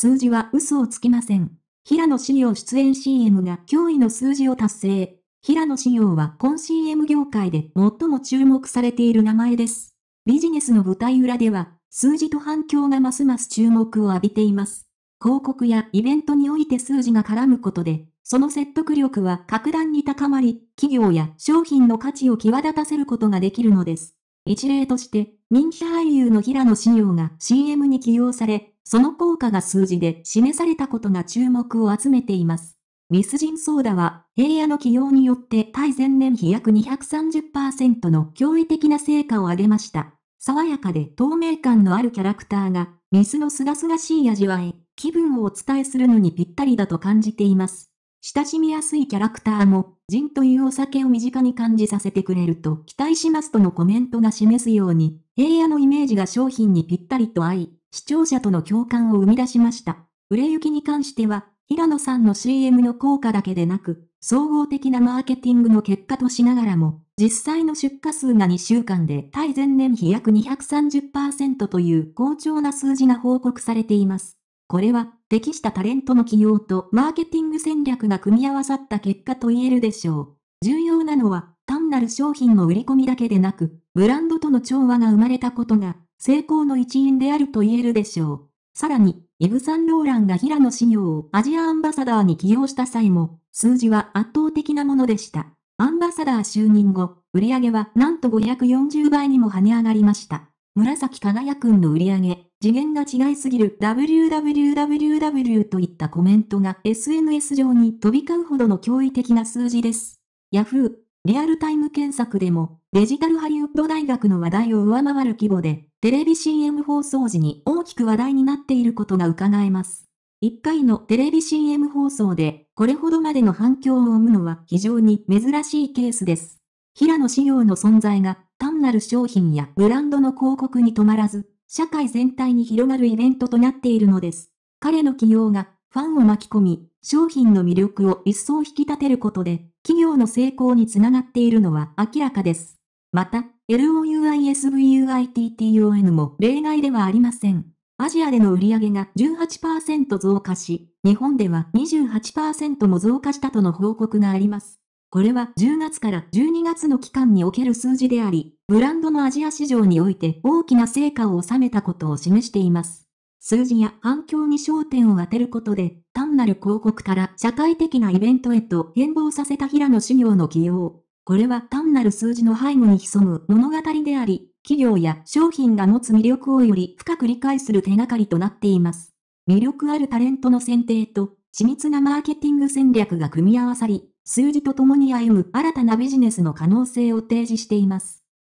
数字は嘘をつきません。平野紫耀出演 CM が驚異の数字を達成。平野紫耀は今 CM 業界で最も注目されている名前です。ビジネスの舞台裏では、数字と反響がますます注目を浴びています。広告やイベントにおいて数字が絡むことで、その説得力は格段に高まり、企業や商品の価値を際立たせることができるのです。一例として、人気俳優の平野紫耀が CM に起用され、その効果が数字で示されたことが注目を集めています。ミスジンソーダは、平野の起用によって対前年比約230%の驚異的な成果を上げました。爽やかで透明感のあるキャラクターが、ミスのすがすがしい味わい、気分をお伝えするのにぴったりだと感じています。親しみやすいキャラクターも、ジンというお酒を身近に感じさせてくれると期待しますとのコメントが示すように、平野のイメージが商品にぴったりと合い、視聴者との共感を生み出しました。売れ行きに関しては、平野さんの CM の効果だけでなく、総合的なマーケティングの結果としながらも、実際の出荷数が2週間で対前年比約230%という好調な数字が報告されています。これは、適したタレントの起用とマーケティング戦略が組み合わさった結果と言えるでしょう。重要なのは、単なる商品の売り込みだけでなく、ブランドとの調和が生まれたことが、成功の一因であると言えるでしょう。さらに、イブ・サンローランが平野紫耀をアジアアンバサダーに起用した際も、数字は圧倒的なものでした。アンバサダー就任後、売上はなんと540倍にも跳ね上がりました。紫輝くんの売上、次元が違いすぎる www といったコメントが SNS 上に飛び交うほどの驚異的な数字です。Yahoo! リアルタイム検索でもデジタルハリウッド大学の話題を上回る規模でテレビ CM 放送時に大きく話題になっていることが伺えます。一回のテレビ CM 放送で、これほどまでの反響を生むのは非常に珍しいケースです。平野仕様の存在が、単なる商品やブランドの広告に止まらず、社会全体に広がるイベントとなっているのです。彼の起用が、ファンを巻き込み、商品の魅力を一層引き立てることで、企業の成功につながっているのは明らかです。また、LOUISVUITTON も例外ではありません。アジアでの売上が18%増加し、日本では28%も増加したとの報告があります。これは10月から12月の期間における数字であり、ブランドのアジア市場において大きな成果を収めたことを示しています。数字や反響に焦点を当てることで、単なる広告から社会的なイベントへと変貌させた平野修行の起用。これは単なる数字の背後に潜む物語であり、企業や商品が持つ魅力をより深く理解する手がかりとなっています。魅力あるタレントの選定と、緻密なマーケティング戦略が組み合わさり、数字と共に歩む新たなビジネスの可能性を提示しています。